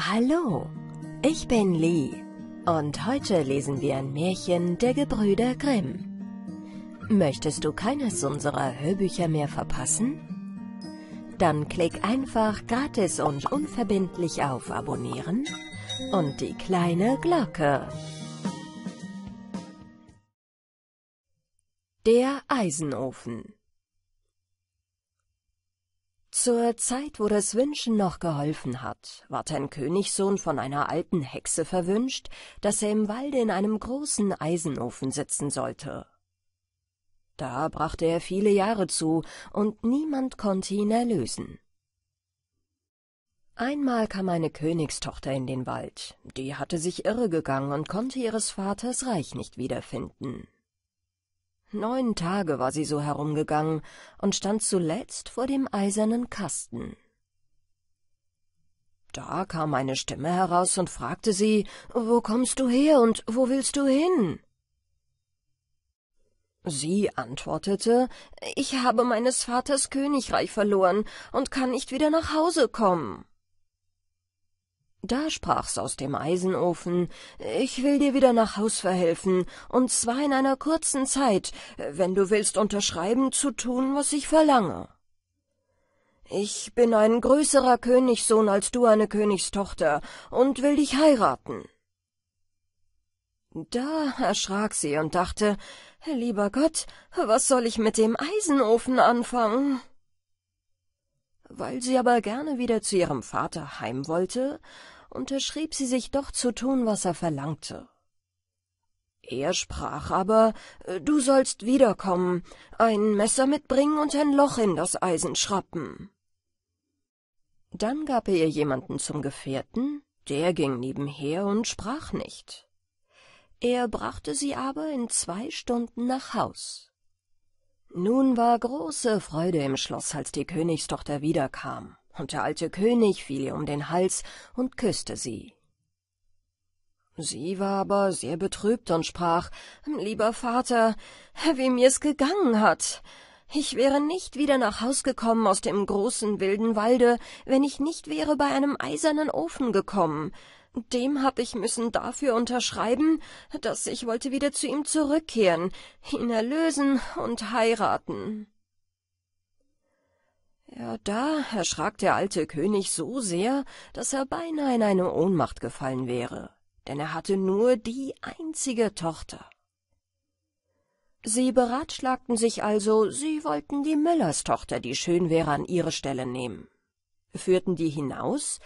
Hallo, ich bin Lee und heute lesen wir ein Märchen der Gebrüder Grimm. Möchtest du keines unserer Hörbücher mehr verpassen? Dann klick einfach gratis und unverbindlich auf Abonnieren und die kleine Glocke. Der Eisenofen zur Zeit, wo das Wünschen noch geholfen hat, ward ein Königssohn von einer alten Hexe verwünscht, daß er im Walde in einem großen Eisenofen sitzen sollte. Da brachte er viele Jahre zu, und niemand konnte ihn erlösen. Einmal kam eine Königstochter in den Wald, die hatte sich irregegangen und konnte ihres Vaters Reich nicht wiederfinden. Neun Tage war sie so herumgegangen und stand zuletzt vor dem eisernen Kasten. Da kam eine Stimme heraus und fragte sie, »Wo kommst du her und wo willst du hin?« Sie antwortete, »Ich habe meines Vaters Königreich verloren und kann nicht wieder nach Hause kommen.« da sprach's aus dem Eisenofen, ich will dir wieder nach Haus verhelfen, und zwar in einer kurzen Zeit, wenn du willst unterschreiben zu tun, was ich verlange. Ich bin ein größerer Königssohn als du eine Königstochter und will dich heiraten. Da erschrak sie und dachte, lieber Gott, was soll ich mit dem Eisenofen anfangen? Weil sie aber gerne wieder zu ihrem Vater heim wollte, unterschrieb sie sich doch zu tun, was er verlangte. Er sprach aber, äh, du sollst wiederkommen, ein Messer mitbringen und ein Loch in das Eisen schrappen. Dann gab er ihr jemanden zum Gefährten, der ging nebenher und sprach nicht. Er brachte sie aber in zwei Stunden nach Haus nun war große Freude im Schloß, als die Königstochter wiederkam, und der alte König fiel ihr um den Hals und küßte sie. Sie war aber sehr betrübt und sprach, »Lieber Vater, wie mir's gegangen hat! Ich wäre nicht wieder nach Haus gekommen aus dem großen wilden Walde, wenn ich nicht wäre bei einem eisernen Ofen gekommen. Dem hab ich müssen dafür unterschreiben, dass ich wollte wieder zu ihm zurückkehren, ihn erlösen und heiraten. Ja, da erschrak der alte König so sehr, dass er beinahe in eine Ohnmacht gefallen wäre, denn er hatte nur die einzige Tochter. Sie beratschlagten sich also, sie wollten die Müllerstochter, die schön wäre, an ihre Stelle nehmen, führten die hinaus,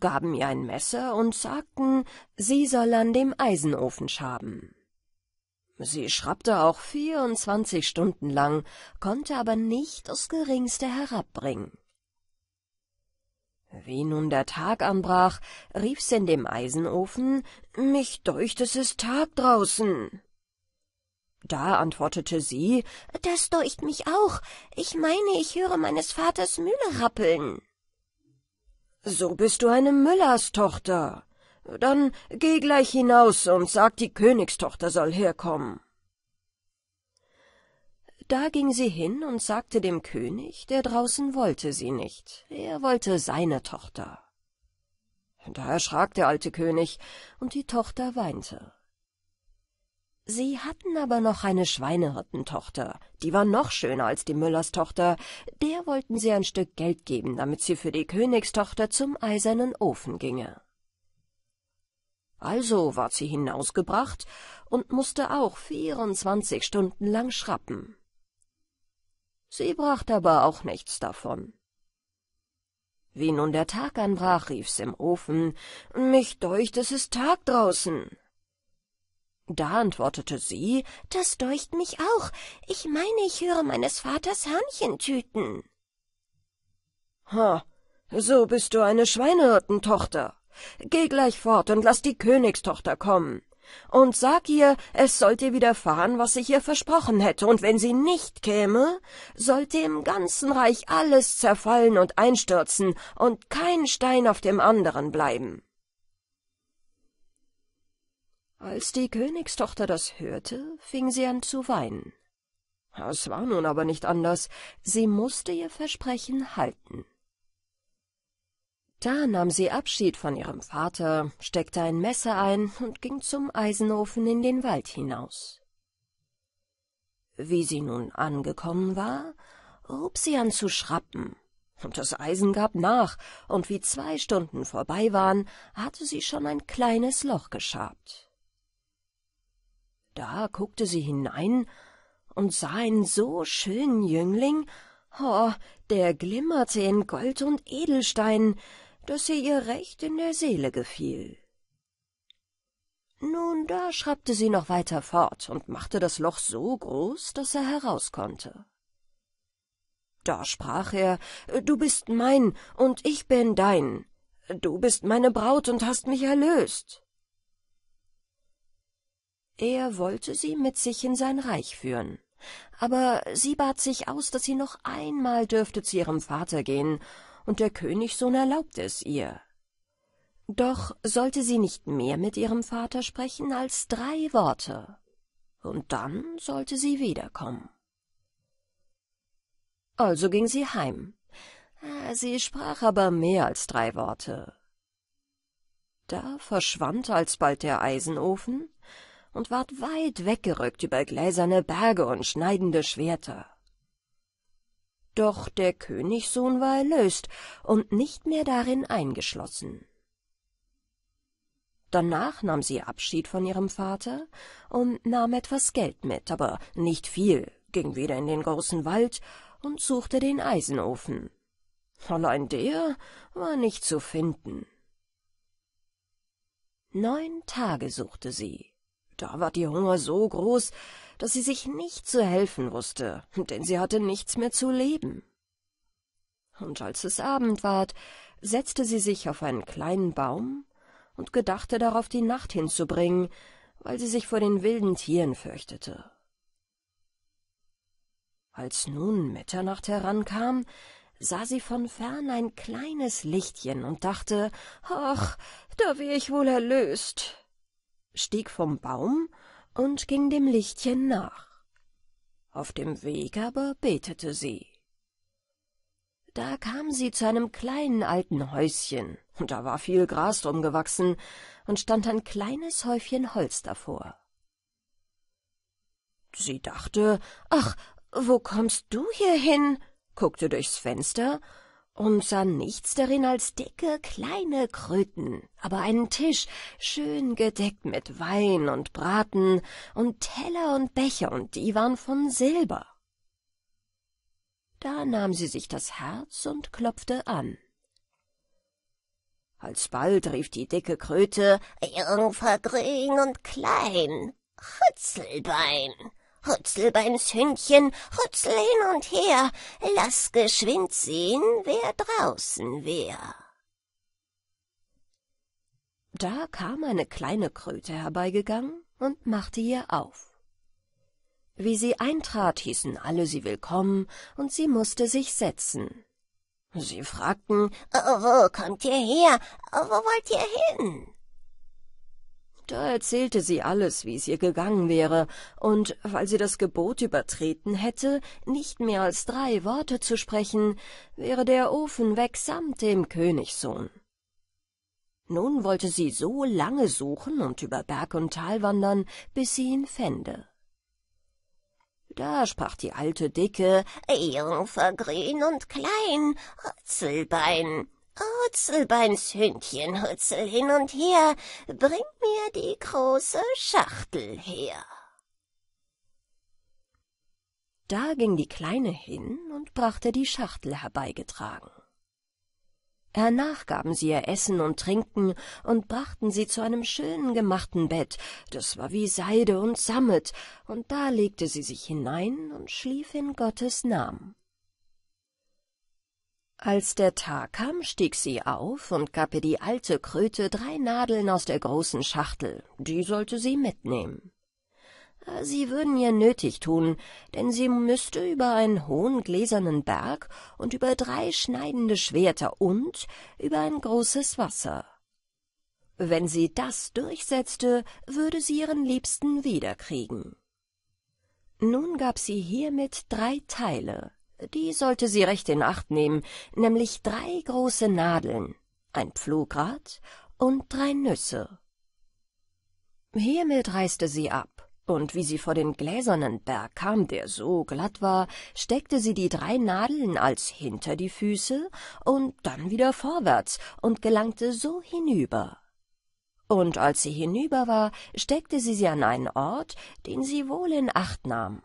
gaben ihr ein Messer und sagten, sie soll an dem Eisenofen schaben. Sie schrappte auch vierundzwanzig Stunden lang, konnte aber nicht das Geringste herabbringen. Wie nun der Tag anbrach, rief sie in dem Eisenofen, mich deucht, es ist Tag draußen. Da antwortete sie, das deucht mich auch, ich meine, ich höre meines Vaters Mühle rappeln. So bist du eine Müllerstochter. Dann geh gleich hinaus und sag, die Königstochter soll herkommen. Da ging sie hin und sagte dem König, der draußen wollte sie nicht, er wollte seine Tochter. Da erschrak der alte König, und die Tochter weinte. Sie hatten aber noch eine Schweinehirtentochter, die war noch schöner als die Müllers Tochter, der wollten sie ein Stück Geld geben, damit sie für die Königstochter zum eisernen Ofen ginge. Also ward sie hinausgebracht und mußte auch vierundzwanzig Stunden lang schrappen. Sie brachte aber auch nichts davon. Wie nun der Tag anbrach, rief's im Ofen, »Mich deucht, es ist Tag draußen!« da antwortete sie, das deucht mich auch. Ich meine, ich höre meines Vaters Hörnchentüten.« Ha, so bist du eine Schweinehirtentochter. Geh gleich fort und lass die Königstochter kommen. Und sag ihr, es sollte widerfahren, was ich ihr versprochen hätte, und wenn sie nicht käme, sollte im ganzen Reich alles zerfallen und einstürzen und kein Stein auf dem anderen bleiben. Als die Königstochter das hörte, fing sie an zu weinen. Es war nun aber nicht anders, sie mußte ihr Versprechen halten. Da nahm sie Abschied von ihrem Vater, steckte ein Messer ein und ging zum Eisenofen in den Wald hinaus. Wie sie nun angekommen war, hob sie an zu schrappen, und das Eisen gab nach, und wie zwei Stunden vorbei waren, hatte sie schon ein kleines Loch geschabt. Da guckte sie hinein und sah einen so schönen Jüngling, oh, der glimmerte in Gold und Edelstein, daß sie ihr recht in der Seele gefiel. Nun, da schrappte sie noch weiter fort und machte das Loch so groß, daß er heraus konnte. Da sprach er, Du bist mein, und ich bin dein. Du bist meine Braut und hast mich erlöst. Er wollte sie mit sich in sein Reich führen. Aber sie bat sich aus, dass sie noch einmal dürfte zu ihrem Vater gehen, und der Königssohn erlaubte es ihr. Doch sollte sie nicht mehr mit ihrem Vater sprechen als drei Worte, und dann sollte sie wiederkommen. Also ging sie heim. Ah, sie sprach aber mehr als drei Worte. Da verschwand alsbald der Eisenofen, und ward weit weggerückt über gläserne Berge und schneidende Schwerter. Doch der Königssohn war erlöst und nicht mehr darin eingeschlossen. Danach nahm sie Abschied von ihrem Vater und nahm etwas Geld mit, aber nicht viel, ging wieder in den großen Wald und suchte den Eisenofen. Allein der war nicht zu finden. Neun Tage suchte sie. Da ward ihr Hunger so groß, dass sie sich nicht zu helfen wußte, denn sie hatte nichts mehr zu leben. Und als es Abend ward, setzte sie sich auf einen kleinen Baum und gedachte darauf, die Nacht hinzubringen, weil sie sich vor den wilden Tieren fürchtete. Als nun Mitternacht herankam, sah sie von fern ein kleines Lichtchen und dachte, ach, da wär ich wohl erlöst stieg vom Baum und ging dem Lichtchen nach. Auf dem Weg aber betete sie. Da kam sie zu einem kleinen alten Häuschen, und da war viel Gras drum gewachsen, und stand ein kleines Häufchen Holz davor. Sie dachte, ach, wo kommst du hier hin? guckte durchs Fenster und sah nichts darin als dicke, kleine Kröten, aber einen Tisch, schön gedeckt mit Wein und Braten und Teller und Becher, und die waren von Silber. Da nahm sie sich das Herz und klopfte an. Alsbald rief die dicke Kröte, Jungfer grün und klein, Hutzelbein, Hutzelbeins Hündchen, hutzel hin und her, lass geschwind sehen, wer draußen wär. Da kam eine kleine Kröte herbeigegangen und machte ihr auf. Wie sie eintrat, hießen alle sie willkommen, und sie mußte sich setzen. Sie fragten, wo kommt ihr her? wo wollt ihr hin? Da erzählte sie alles, wie es ihr gegangen wäre, und weil sie das Gebot übertreten hätte, nicht mehr als drei Worte zu sprechen, wäre der Ofen weg samt dem Königssohn. Nun wollte sie so lange suchen und über Berg und Tal wandern, bis sie ihn fände. Da sprach die alte Dicke, Jungfer grün und klein, Rützelbein, Hutzelbeinshündchen, Hutzel hin und her, bring mir die große Schachtel her. Da ging die Kleine hin und brachte die Schachtel herbeigetragen. Hernach gaben sie ihr Essen und Trinken und brachten sie zu einem schönen gemachten Bett, das war wie Seide und Sammet, und da legte sie sich hinein und schlief in Gottes Namen. Als der Tag kam, stieg sie auf und gab ihr die alte Kröte drei Nadeln aus der großen Schachtel, die sollte sie mitnehmen. Sie würden ihr nötig tun, denn sie müsste über einen hohen gläsernen Berg und über drei schneidende Schwerter und über ein großes Wasser. Wenn sie das durchsetzte, würde sie ihren Liebsten wiederkriegen. Nun gab sie hiermit drei Teile, die sollte sie recht in Acht nehmen, nämlich drei große Nadeln, ein Pflugrad und drei Nüsse. Hiermit reiste sie ab, und wie sie vor den gläsernen Berg kam, der so glatt war, steckte sie die drei Nadeln als hinter die Füße und dann wieder vorwärts und gelangte so hinüber. Und als sie hinüber war, steckte sie sie an einen Ort, den sie wohl in Acht nahm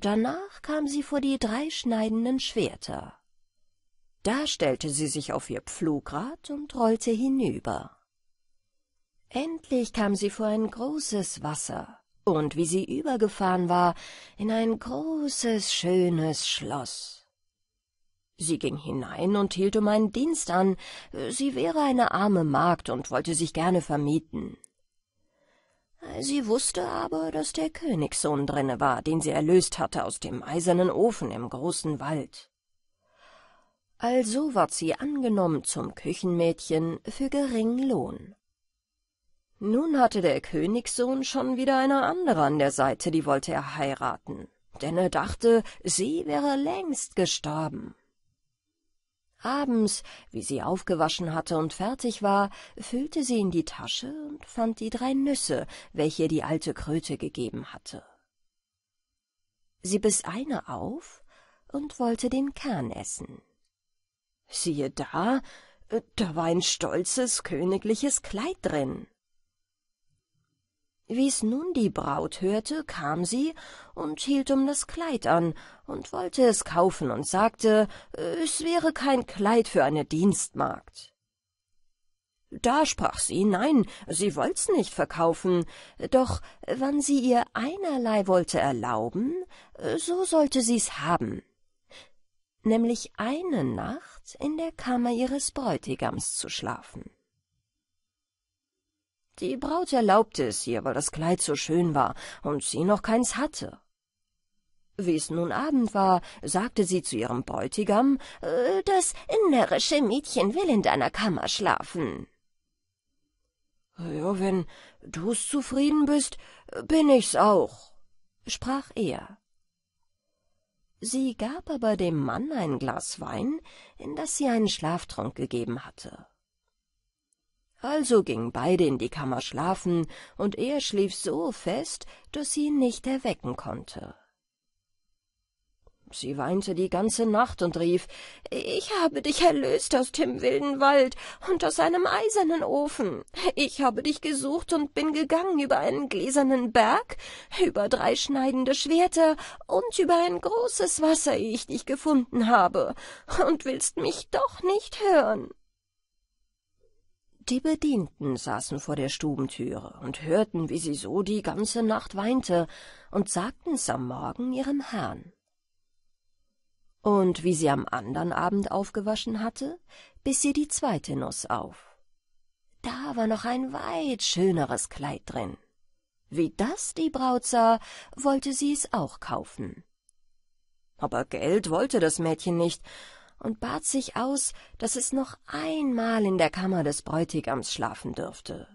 Danach kam sie vor die drei schneidenden Schwerter. Da stellte sie sich auf ihr Pflugrad und rollte hinüber. Endlich kam sie vor ein großes Wasser und, wie sie übergefahren war, in ein großes, schönes Schloss. Sie ging hinein und hielt um einen Dienst an, sie wäre eine arme Magd und wollte sich gerne vermieten. Sie wusste aber, dass der Königssohn drinne war, den sie erlöst hatte aus dem eisernen Ofen im großen Wald. Also ward sie angenommen zum Küchenmädchen für gering Lohn. Nun hatte der Königssohn schon wieder eine andere an der Seite, die wollte er heiraten, denn er dachte, sie wäre längst gestorben. Abends, wie sie aufgewaschen hatte und fertig war, füllte sie in die Tasche und fand die drei Nüsse, welche die alte Kröte gegeben hatte. Sie biß eine auf und wollte den Kern essen. Siehe da, da war ein stolzes königliches Kleid drin. Wie's nun die Braut hörte, kam sie und hielt um das Kleid an und wollte es kaufen und sagte, es wäre kein Kleid für eine Dienstmagd. Da sprach sie, nein, sie wollt's nicht verkaufen, doch wann sie ihr einerlei wollte erlauben, so sollte sie's haben. Nämlich eine Nacht in der Kammer ihres Bräutigams zu schlafen. Die Braut erlaubte es ihr, weil das Kleid so schön war und sie noch keins hatte. Wie es nun Abend war, sagte sie zu ihrem Bräutigam, äh, das närrische Mädchen will in deiner Kammer schlafen. Ja, wenn du's zufrieden bist, bin ich's auch, sprach er. Sie gab aber dem Mann ein Glas Wein, in das sie einen Schlaftrunk gegeben hatte. Also gingen beide in die Kammer schlafen, und er schlief so fest, daß sie ihn nicht erwecken konnte. Sie weinte die ganze Nacht und rief, »Ich habe dich erlöst aus dem wilden Wald und aus einem eisernen Ofen. Ich habe dich gesucht und bin gegangen über einen gläsernen Berg, über drei schneidende Schwerter und über ein großes Wasser, ehe ich dich gefunden habe, und willst mich doch nicht hören.« die Bedienten saßen vor der Stubentüre und hörten, wie sie so die ganze Nacht weinte, und sagten's am Morgen ihrem Herrn. Und wie sie am andern Abend aufgewaschen hatte, biß sie die zweite Nuss auf. Da war noch ein weit schöneres Kleid drin. Wie das die Braut sah, wollte sie es auch kaufen. Aber Geld wollte das Mädchen nicht, und bat sich aus, dass es noch einmal in der Kammer des Bräutigams schlafen dürfte.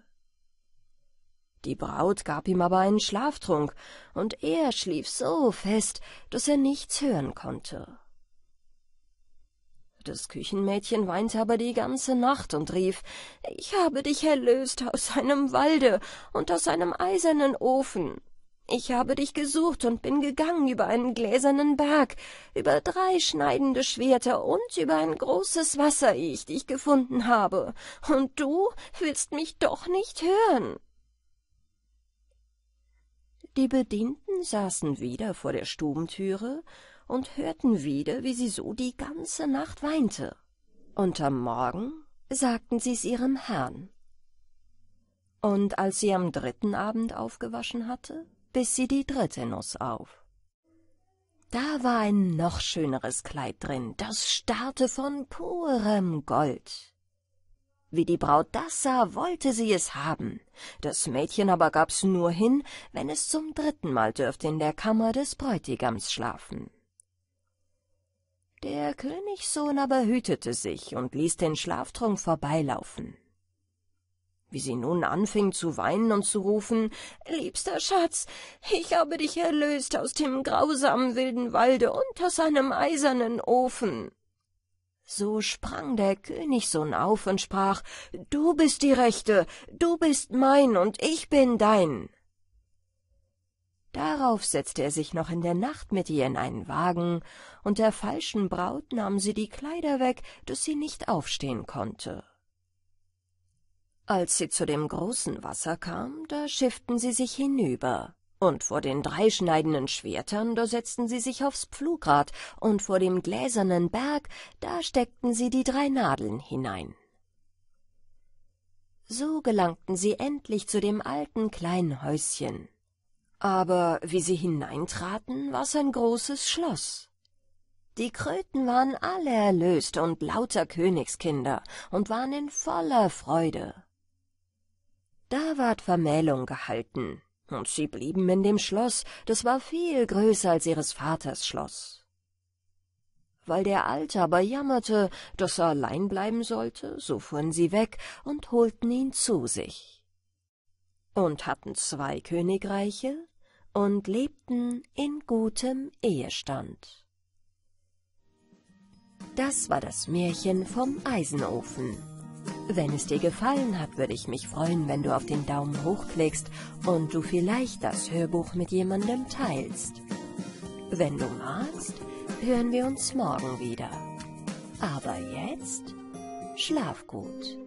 Die Braut gab ihm aber einen Schlaftrunk, und er schlief so fest, dass er nichts hören konnte. Das Küchenmädchen weinte aber die ganze Nacht und rief, »Ich habe dich erlöst aus einem Walde und aus einem eisernen Ofen.« ich habe dich gesucht und bin gegangen über einen gläsernen Berg, über drei schneidende Schwerter und über ein großes Wasser, ehe ich dich gefunden habe. Und du willst mich doch nicht hören. Die Bedienten saßen wieder vor der Stubentüre und hörten wieder, wie sie so die ganze Nacht weinte. Und am Morgen sagten sie's ihrem Herrn. Und als sie am dritten Abend aufgewaschen hatte, biss sie die dritte Nuss auf. Da war ein noch schöneres Kleid drin, das starrte von purem Gold. Wie die Braut das sah, wollte sie es haben. Das Mädchen aber gab's nur hin, wenn es zum dritten Mal dürfte in der Kammer des Bräutigams schlafen. Der Königssohn aber hütete sich und ließ den Schlaftrunk vorbeilaufen wie sie nun anfing zu weinen und zu rufen Liebster Schatz, ich habe dich erlöst aus dem grausamen wilden Walde und aus einem eisernen Ofen. So sprang der Königssohn auf und sprach Du bist die Rechte, du bist mein und ich bin dein. Darauf setzte er sich noch in der Nacht mit ihr in einen Wagen, und der falschen Braut nahm sie die Kleider weg, daß sie nicht aufstehen konnte. Als sie zu dem großen Wasser kam, da schifften sie sich hinüber, und vor den dreischneidenden Schwertern, da setzten sie sich aufs Pflugrad, und vor dem gläsernen Berg, da steckten sie die drei Nadeln hinein. So gelangten sie endlich zu dem alten kleinen Häuschen. Aber wie sie hineintraten, war's ein großes Schloss. Die Kröten waren alle erlöst und lauter Königskinder und waren in voller Freude. Da ward Vermählung gehalten, und sie blieben in dem Schloss, das war viel größer als ihres Vaters Schloss. Weil der Alte aber jammerte, dass er allein bleiben sollte, so fuhren sie weg und holten ihn zu sich. Und hatten zwei Königreiche und lebten in gutem Ehestand. Das war das Märchen vom Eisenofen. Wenn es dir gefallen hat, würde ich mich freuen, wenn du auf den Daumen hoch klickst und du vielleicht das Hörbuch mit jemandem teilst. Wenn du magst, hören wir uns morgen wieder. Aber jetzt schlaf gut.